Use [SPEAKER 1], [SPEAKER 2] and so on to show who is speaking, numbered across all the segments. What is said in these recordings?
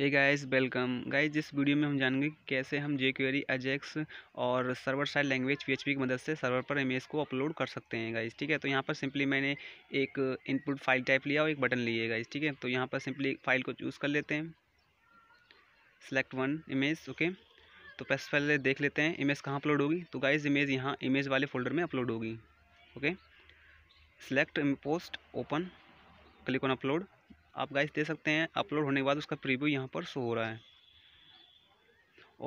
[SPEAKER 1] हे guys welcome guys इस video में हम जानेंगे कैसे हम जे क्वेरी अजेक्स और सर्वर साइड लैंग्वेज पीएचपी की मदद से सर्वर पर इमेज को अपलोड कर सकते हैं गाइस ठीक है तो यहाँ पर सिंपली मैंने एक इनपुट फाइल टाइप लिया और एक बटन लिए गाइस ठीक है तो यहाँ पर सिंपली फाइल को चूज़ कर लेते हैं सेलेक्ट वन इमेज ओके तो बस पहले देख लेते हैं इमेज कहाँ अपलोड होगी तो गाइज इमेज यहाँ इमेज वाले फोल्डर में अपलोड होगी okay select post open click on upload आप गाइस दे सकते हैं अपलोड होने के बाद उसका प्रीव्यू यहाँ पर शो हो रहा है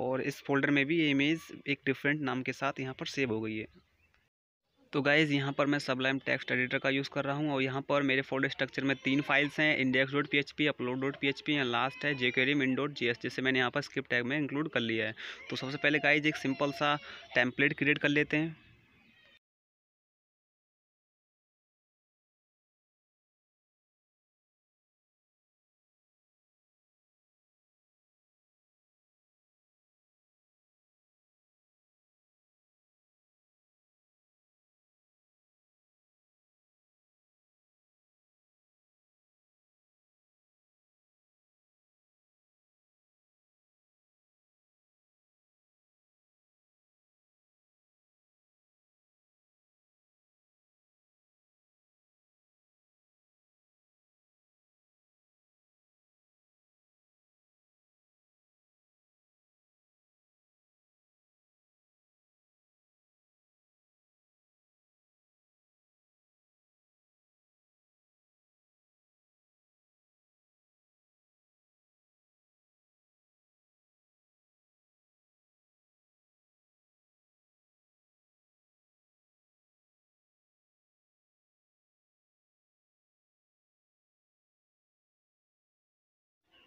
[SPEAKER 1] और इस फोल्डर में भी ये इमेज एक डिफरेंट नाम के साथ यहाँ पर सेव हो गई है तो गाइज़ यहाँ पर मैं सबलाइम टेक्स्ट एडिटर का यूज़ कर रहा हूँ और यहाँ पर मेरे फोल्डर स्ट्रक्चर में तीन फाइल्स हैं index dot P H P upload dot P H P या लास्ट है जेकेरी मिन डॉट जी एस जिसे मैंने यहाँ पर स्क्रिप्ट टैग में इंक्लूड कर लिया है तो सबसे पहले गाइज एक सिंपल सा टेम्पलेट क्रिएट कर लेते हैं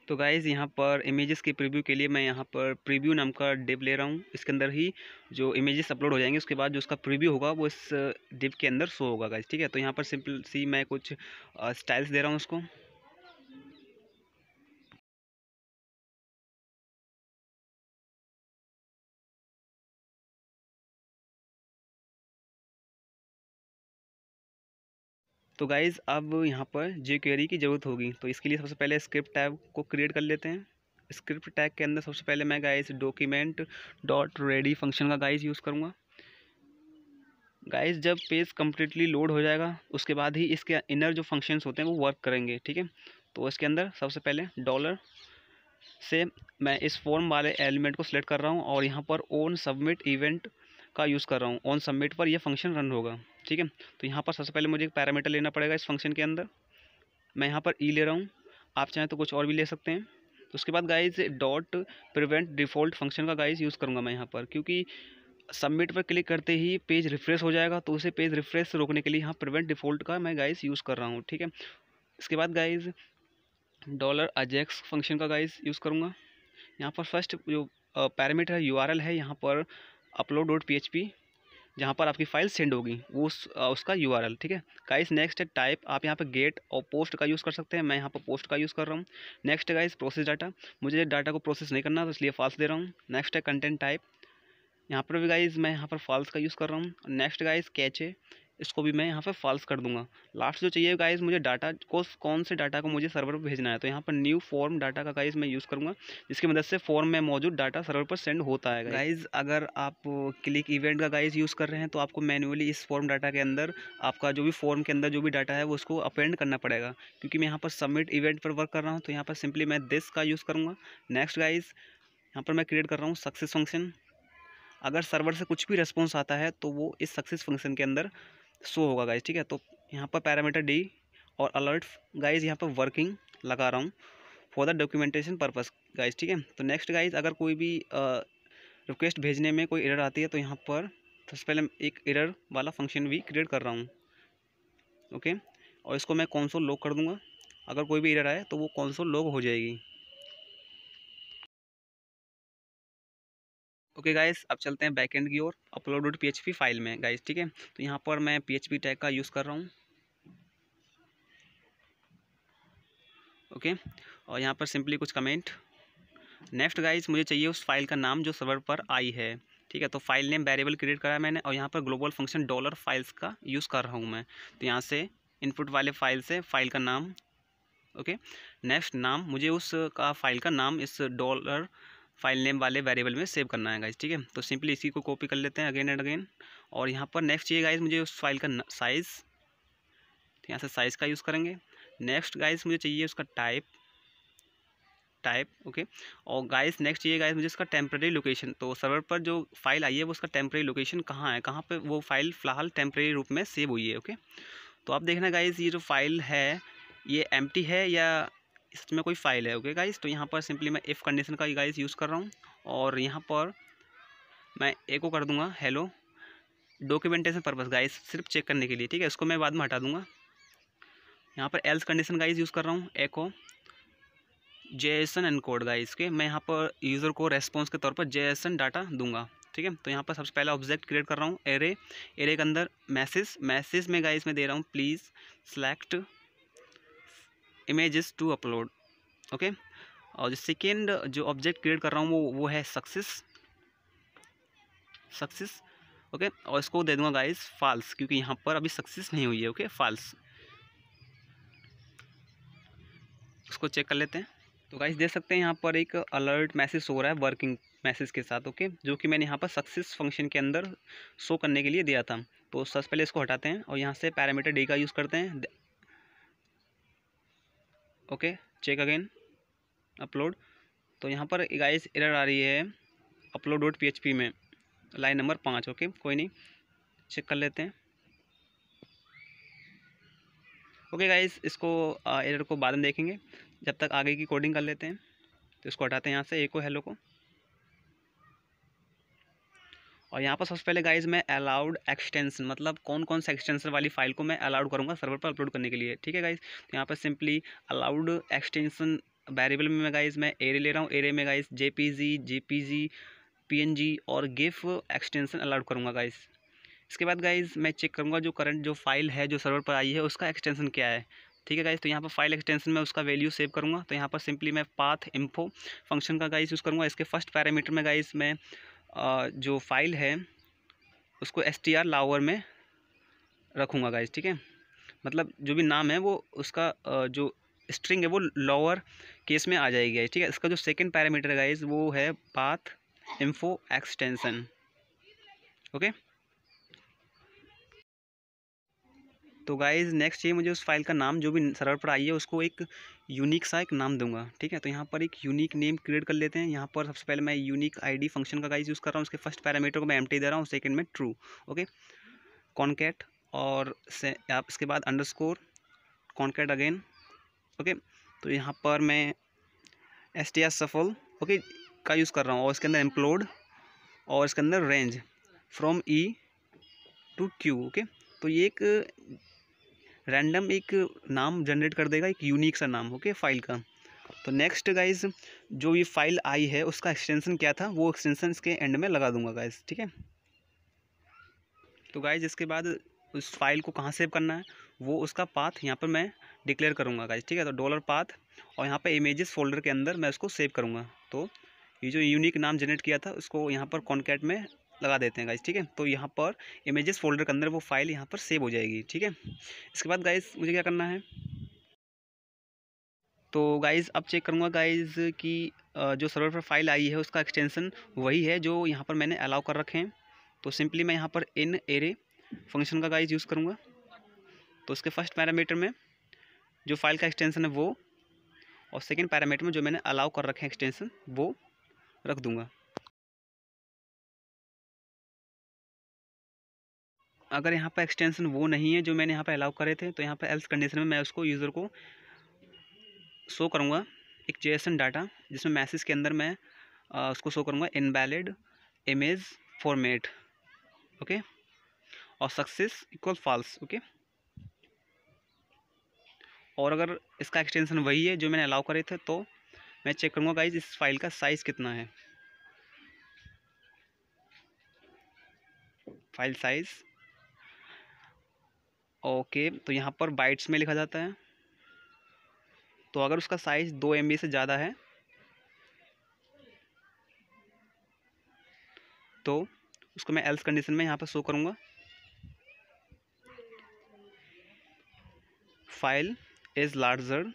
[SPEAKER 1] तो गाइज़ यहाँ पर इमेजेस के प्रीव्यू के लिए मैं यहाँ पर प्रीव्यू नाम का डिप ले रहा हूँ इसके अंदर ही जो इमेजेस अपलोड हो जाएंगे उसके बाद जो उसका प्रीव्यू होगा वो इस डिप के अंदर शो होगा गाइज़ ठीक है तो यहाँ पर सिंपल सी मैं कुछ स्टाइल्स दे रहा हूँ उसको तो गाइज़ अब यहाँ पर जे क्वेरी की ज़रूरत होगी तो इसके लिए सबसे पहले स्क्रिप्ट टैग को क्रिएट कर लेते हैं स्क्रिप्ट टैग के अंदर सबसे पहले मैं guys document dot ready function का गाइज यूज़ करूँगा गाइज जब पेज कम्प्लीटली लोड हो जाएगा उसके बाद ही इसके इनर जो फंक्शंस होते हैं वो वर्क करेंगे ठीक है तो इसके अंदर सबसे पहले डॉलर से मैं इस फॉर्म वाले एलिमेंट को सिलेक्ट कर रहा हूँ और यहाँ पर ओन सबमिट इवेंट का यूज़ कर रहा हूँ ऑन सबमिट पर यह फंक्शन रन होगा ठीक है तो यहाँ पर सबसे पहले मुझे एक पैरामीटर लेना पड़ेगा इस फंक्शन के अंदर मैं यहाँ पर ई e ले रहा हूँ आप चाहें तो कुछ और भी ले सकते हैं तो उसके बाद guys dot prevent default function का गाइज यूज़ करूँगा मैं यहाँ पर क्योंकि सबमिट पर क्लिक करते ही पेज रिफ्रेश हो जाएगा तो उसे पेज रिफ्रेश से रोकने के लिए यहाँ प्रिवेंट डिफ़ॉल्ट का मैं गाइज यूज़ कर रहा हूँ ठीक है इसके बाद गाइज डॉलर अजेक्स फंक्शन का गाइज यूज़ करूँगा यहाँ पर फर्स्ट जो पैरामीटर है यू है यहाँ पर upload dot P H P जहाँ पर आपकी फाइल सेंड होगी वो उस उसका यू आर एल ठीक है गाइस नेक्स्ट है टाइप आप यहाँ पर गेट और पोस्ट का यूज़ कर सकते हैं मैं यहाँ पर पोस्ट का यूज़ कर रहा हूँ नेक्स्ट है गाइस प्रोसेस डाटा मुझे डाटा को प्रोसेस नहीं करना तो इसलिए फाल्स दे रहा हूँ नेक्स्ट है कंटेंट टाइप यहाँ पर भी गाइज मैं यहाँ पर फॉल्स का यूज़ कर रहा हूँ नेक्स्ट गाइज कैच है इसको भी मैं यहाँ पे फॉल्स कर दूंगा लास्ट जो चाहिए गाइज मुझे डाटा को कौन से डाटा को मुझे सर्वर पर भेजना है तो यहाँ पर न्यू फॉर्म डाटा का गाइज मैं यूज़ करूँगा जिसकी मदद से फॉर्म में मौजूद डाटा सर्वर पर सेंड होता है गाइज अगर आप क्लिक इवेंट का गाइज यूज़ कर रहे हैं तो आपको मैनुअली इस फॉर्म डाटा के अंदर आपका जो भी फॉर्म के अंदर जो भी डाटा है वो उसको अपेंड करना पड़ेगा क्योंकि मैं यहाँ पर सबमिट इवेंट पर वर्क कर रहा हूँ तो यहाँ पर सिंपली मैं दिस का यूज़ करूँगा नेक्स्ट गाइज यहाँ पर मैं क्रिएट कर रहा हूँ सक्सेस फंक्शन अगर सर्वर से कुछ भी रिस्पॉन्स आता है तो वो इस सक्सेस फंक्शन के अंदर शो होगा गाइज ठीक है तो यहाँ पर पैरामीटर डी और अलर्ट गाइज यहाँ पर वर्किंग लगा रहा हूँ for the documentation purpose guys ठीक है तो नेक्स्ट गाइज अगर कोई भी रिक्वेस्ट भेजने में कोई एरर आती है तो यहाँ पर सबसे पहले एक एरर वाला फंक्शन भी क्रिएट कर रहा हूँ ओके okay? और इसको मैं कौन सो लॉक कर दूँगा अगर कोई भी एरर आए तो वो कौन सो लॉक हो जाएगी ओके गाइस अब चलते हैं बैकएंड की ओर अपलोडेड पीएचपी पी फाइल में गाइस ठीक है तो यहाँ पर मैं पी टैग का यूज़ कर रहा हूँ ओके और यहाँ पर सिंपली कुछ कमेंट नेक्स्ट गाइस मुझे चाहिए उस फाइल का नाम जो सर्वर पर आई है ठीक है तो फाइल नेम वेरिएबल क्रिएट करा मैंने और यहाँ पर ग्लोबल फंक्शन डॉलर फाइल्स का यूज़ कर रहा हूँ मैं तो यहाँ से इनपुट वाले फाइल से फाइल का नाम ओके नेक्स्ट नाम मुझे उस का फाइल का नाम इस डॉलर फाइल नेम वाले वेरिएबल में सेव करना है गाइज ठीक है तो सिंपली इसी को कॉपी कर लेते हैं अगेन एंड अगेन और यहाँ पर नेक्स्ट चाहिए गाइज मुझे उस फाइल का साइज़ तो यहाँ से साइज़ का यूज़ करेंगे नेक्स्ट गाइज मुझे चाहिए उसका टाइप टाइप ओके और गाइस नेक्स्ट ये गाइस मुझे इसका टेम्प्रेरी लोकेशन तो सर्वर पर जो फाइल आई है वो उसका टेम्प्रेरी लोकेशन कहाँ है कहाँ पे वो फाइल फ़िलहाल टेम्प्रेरी रूप में सेव हुई है ओके तो आप देखना गाइस ये जो फाइल है ये एम है या इसमें कोई फाइल है ओके okay गाइस तो यहाँ पर सिंपली मैं इफ़ कंडीशन का गाइस यूज़ कर रहा हूँ और यहाँ पर मैं एको कर दूँगा हेलो डॉक्यूमेंटेशन पर्पज़ गाइस सिर्फ चेक करने के लिए ठीक है इसको मैं बाद में हटा दूँगा यहाँ पर एल्स कंडीशन गाइस यूज़ कर रहा हूँ echo JSON encode guys के मैं यहाँ पर यूज़र को रेस्पॉन्स के तौर पर जेएसन डाटा दूंगा ठीक है तो यहाँ पर सबसे पहला ऑब्जेक्ट क्रिएट कर रहा हूँ एरे एरे के अंदर मैसेज मैसेज में गाइस मैं दे रहा हूँ please select images to upload okay और जो सेकेंड जो ऑब्जेक्ट क्रिएट कर रहा हूँ वो वो है सक्सेस सक्सेस ओके और इसको दे दूंगा गाइस फाल्स क्योंकि यहाँ पर अभी सक्सेस नहीं हुई है ओके फाल्स उसको चेक कर लेते हैं तो गाइस देख सकते हैं यहाँ पर एक अलर्ट मैसेज हो रहा है वर्किंग मैसेज के साथ ओके जो कि मैंने यहाँ पर सक्सेस फंक्शन के अंदर शो करने के लिए दिया था तो सबसे पहले इसको हटाते हैं और यहाँ से पैरामीटर डे का यूज़ करते हैं ओके चेक अगेन अपलोड तो यहाँ पर गाइस एरर आ रही है अपलोड डॉट पी में लाइन नंबर पाँच ओके कोई नहीं चेक कर लेते हैं ओके गाइस इसको एरर को बाद में देखेंगे जब तक आगे की कोडिंग कर लेते हैं तो इसको हटाते हैं यहाँ से एक को हेलो को और यहाँ पर सबसे पहले गाइज मैं अलाउड एक्सटेंशन मतलब कौन कौन से एक्सटेंशन वाली फाइल को मैं अलाउड करूँगा सर्वर पर अपलोड करने के लिए ठीक है गाइज तो यहाँ पर सिंपली अलाउड एक्सटेंशन वेरिएबल में गाइज मैं एरे ले रहा हूँ एरे में guys J P G J P G P N G और गिफ एक्सटेंशन अलाउड करूँगा गाइज इसके बाद गाइज मैं चेक करूँगा जो करंट जो फाइल है जो सर्वर पर आई है उसका एक्सटेंशन क्या है ठीक है गाइज तो यहाँ पर फाइल एक्सटेंशन में उसका वैल्यू सेव करूँगा तो यहाँ पर सिंपली मैं पाथ इम्फो फंक्शन का गाइज यूज़ करूँगा इसके फर्स्ट पैरामीटर में गाइज मैं जो फाइल है उसको एस टी आर लावर में रखूँगा गाइज ठीक है मतलब जो भी नाम है वो उसका जो स्ट्रिंग है वो लोअर केस में आ जाएगी गाइज ठीक है इसका जो सेकेंड पैरामीटर गाइज वो है पाथ इन्फो एक्सटेंसन ओके तो गाइज़ नेक्स्ट ये मुझे उस फाइल का नाम जो भी सर्वर पर आई है उसको एक यूनिक सा एक नाम दूंगा ठीक है तो यहाँ पर एक यूनिक नेम क्रिएट कर लेते हैं यहाँ पर सबसे पहले मैं यूनिक आईडी फंक्शन का गाइज यूज़ कर रहा हूँ उसके फर्स्ट पैरामीटर को मैं एम दे रहा हूँ सेकेंड में ट्रू ओके कॉन्केट और से आप इसके बाद अंडर स्कोर अगेन ओके तो यहाँ पर मैं S T S shuffle okay का यूज़ कर रहा हूँ और इसके अंदर एम्प्लोड और इसके अंदर range from E to Q okay तो ये एक रैंडम एक नाम जनरेट कर देगा एक यूनिक सा नाम ओके फाइल का तो नेक्स्ट गाइज जो ये फाइल आई है उसका एक्सटेंशन क्या था वो एक्सटेंशन इसके एंड में लगा दूंगा गाइज ठीक है तो गाइज इसके बाद उस फाइल को कहाँ सेव करना है वो उसका पाथ यहाँ पर मैं डिक्लेयर करूँगा गाइज ठीक है तो डॉलर पाथ और यहाँ पर इमेजेस फोल्डर के अंदर मैं उसको सेव करूँगा तो ये जो यूनिक नाम जनरेट किया था उसको यहाँ पर कॉन्केट में लगा देते हैं गाइज ठीक है तो यहाँ पर इमेजेस फोल्डर के अंदर वो फाइल यहाँ पर सेव हो जाएगी ठीक है इसके बाद गाइज मुझे क्या करना है तो गाइज़ अब चेक करूँगा गाइज़ कि जो सर्वर पर फाइल आई है उसका एक्सटेंसन वही है जो यहाँ पर मैंने अलाउ कर रखे हैं तो सिंपली मैं यहाँ पर इन एरे फंक्शन का गाइज यूज़ करूँगा तो उसके फर्स्ट पैरामीटर में जो फाइल का एक्सटेंसन है वो और सेकेंड पैरामीटर में जो मैंने अलाउ कर रखे हैं एक्सटेंसन वो रख दूँगा अगर यहाँ पर एक्सटेंशन वो नहीं है जो मैंने यहाँ पर अलाउ करे थे तो यहाँ पर एल्स कंडीशन में मैं उसको यूज़र को शो करूँगा एक एन डाटा जिसमें मैसेज के अंदर मैं आ, उसको शो करूँगा इनवैलिड इमेज फॉर्मेट ओके और सक्सेस इक्वल फॉल्स ओके और अगर इसका एक्सटेंशन वही है जो मैंने अलाउ करे थे तो मैं चेक करूँगा गाइज इस फाइल का साइज़ कितना है फाइल साइज़ ओके तो यहाँ पर बाइट्स में लिखा जाता है तो अगर उसका साइज़ दो एम से ज़्यादा है तो उसको मैं एल्स कंडीशन में यहाँ पर शो करूँगा file is larger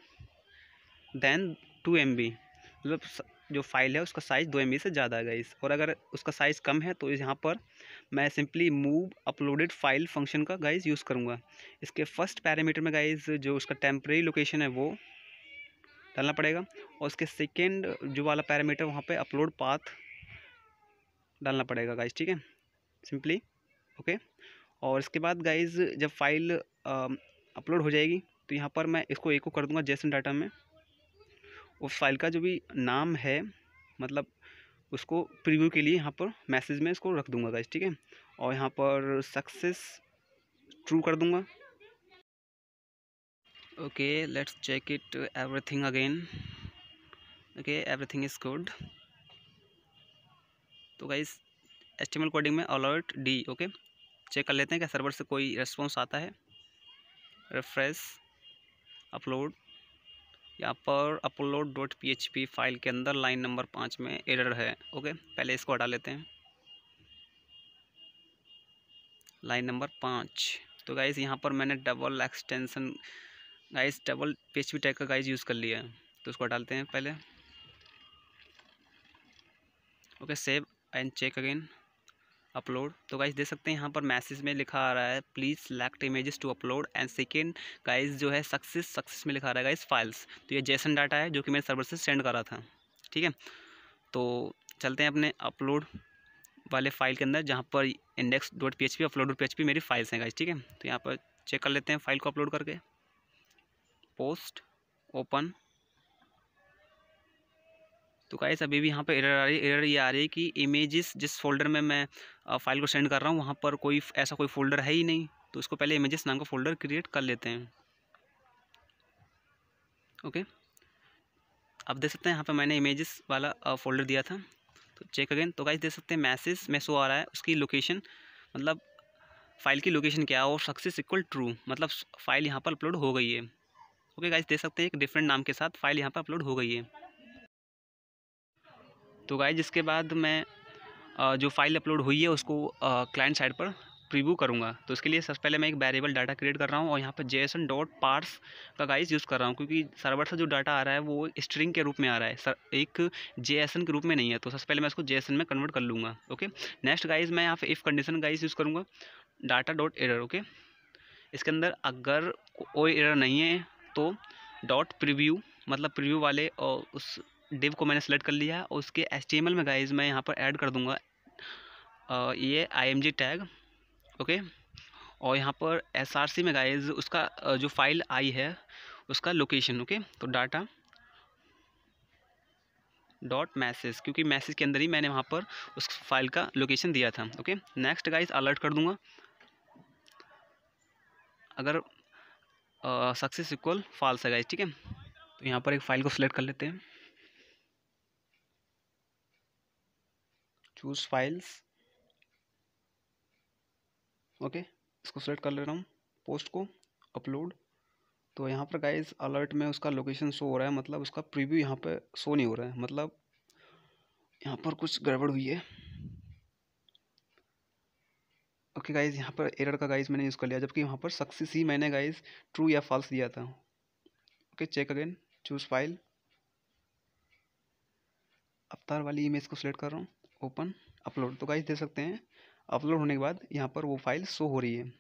[SPEAKER 1] than two M मतलब जो फाइल है उसका साइज़ दो एम से ज़्यादा है इस और अगर उसका साइज़ कम है तो यहाँ पर मैं simply move uploaded file function का गाइज़ यूज़ करूँगा इसके फर्स्ट पैरामीटर में गाइज जो उसका टेम्प्रेरी लोकेशन है वो डालना पड़ेगा और उसके सेकेंड जो वाला पैरामीटर वहाँ पर अपलोड पाथ डालना पड़ेगा गाइज ठीक है सिंपली ओके और इसके बाद गाइज जब फाइल अपलोड हो जाएगी तो यहाँ पर मैं इसको एको कर दूंगा जैसन डाटा में उस फाइल का जो भी नाम है मतलब उसको प्रीव्यू के लिए यहाँ पर मैसेज में इसको रख दूंगा गाइज ठीक है और यहाँ पर सक्सेस ट्रू कर दूंगा okay let's check it everything again okay everything is good तो गाइज एच टी कोडिंग में अलर्ट डी ओके चेक कर लेते हैं क्या सर्वर से कोई रेस्पॉन्स आता है रिफ्रेश अपलोड यहाँ पर अपलोड डॉट पी फाइल के अंदर लाइन नंबर पाँच में एरर है ओके पहले इसको हटा लेते हैं लाइन नंबर पाँच तो गाइज यहाँ पर मैंने double extension guys double P tag का गाइज यूज़ कर लिया है तो उसको डालते हैं पहले okay save and check again upload तो गाइज देख सकते हैं यहाँ पर मैसेज में लिखा आ रहा है please select images to upload and second guys जो है सक्सेस सक्सेस में लिखा रहा है गाइज फाइल्स तो ये जैसन डाटा है जो कि मैंने सर्वर से सेंड करा था ठीक है तो चलते हैं अपने अपलोड वाले फाइल के अंदर जहाँ पर index dot P H P upload dot P H P मेरी फाइल्स हैं गाइज ठीक है तो यहाँ पर चेक कर लेते हैं फाइल को अपलोड करके पोस्ट ओपन तो गाइस अभी भी यहाँ पर एरर आ रही है एरर ये आ रही है कि इमेजेस जिस फोल्डर में मैं फाइल को सेंड कर रहा हूँ वहाँ पर कोई ऐसा कोई फोल्डर है ही नहीं तो इसको पहले इमेजेस नाम का फोल्डर क्रिएट कर लेते हैं ओके आप देख सकते हैं यहाँ पर मैंने इमेजेस वाला फोल्डर दिया था तो चेक अगेन तो गाइस देख सकते हैं मैसेज में शो आ रहा है उसकी लोकेशन मतलब फाइल की लोकेशन क्या है और सक्सेस इक्वल ट्रू मतलब फाइल यहाँ पर अपलोड हो गई है ओके गाइस देख सकते हैं एक डिफरेंट नाम के साथ फाइल यहाँ पर अपलोड हो गई है तो गाइज जिसके बाद मैं जो फाइल अपलोड हुई है उसको क्लाइंट साइड पर प्रीव्यू करूँगा तो उसके लिए सबसे पहले मैं एक वेरिएबल डाटा क्रिएट कर रहा हूँ और यहाँ पर जेसन डॉट पार्स का गाइस यूज़ कर रहा हूँ क्योंकि सर्वर से जो डाटा आ रहा है वो स्ट्रिंग के रूप में आ रहा है सर एक जे के रूप में नहीं है तो सबसे पहले मैं इसको जे में कन्वर्ट कर लूँगा ओके नेक्स्ट गाइज मैं यहाँ पर इफ़ कंडीशन गाइज यूज़ करूँगा डाटा डॉट एरर ओके इसके अंदर अगर कोई एरर नहीं है तो डॉट प्रिव्यू मतलब प्रिव्यू वाले और उस डिव को मैंने सेलेक्ट कर लिया और उसके एस में गाइज मैं यहाँ पर ऐड कर दूँगा ये आई टैग ओके और यहाँ पर एस में गाइज उसका जो फाइल आई है उसका लोकेशन ओके तो डाटा डॉट मैसेज क्योंकि मैसेज के अंदर ही मैंने वहाँ पर उस फाइल का लोकेशन दिया था ओके नेक्स्ट गाइज अलर्ट कर दूँगा अगर सक्सेस इक्वल फॉल्स है गाइज ठीक है तो यहाँ पर एक फ़ाइल को सिलेक्ट कर लेते हैं चूज़ फाइल्स ओके इसको सेलेक्ट कर ले रहा हूँ पोस्ट को अपलोड तो यहाँ पर गाइज अलर्ट में उसका लोकेशन शो हो रहा है मतलब उसका प्रीव्यू यहाँ पे शो नहीं हो रहा है मतलब यहाँ पर कुछ गड़बड़ हुई है ओके गाइज यहाँ पर एरर का गाइज मैंने यूज़ कर लिया जबकि यहाँ पर सक्सेस ही मैंने गाइज ट्रू या फॉल्स दिया था okay check again choose file अवतार वाली इमेज को सिलेक्ट कर रहा हूँ ओपन अपलोड तो गाइस दे सकते हैं अपलोड होने के बाद यहाँ पर वो फाइल शो हो रही है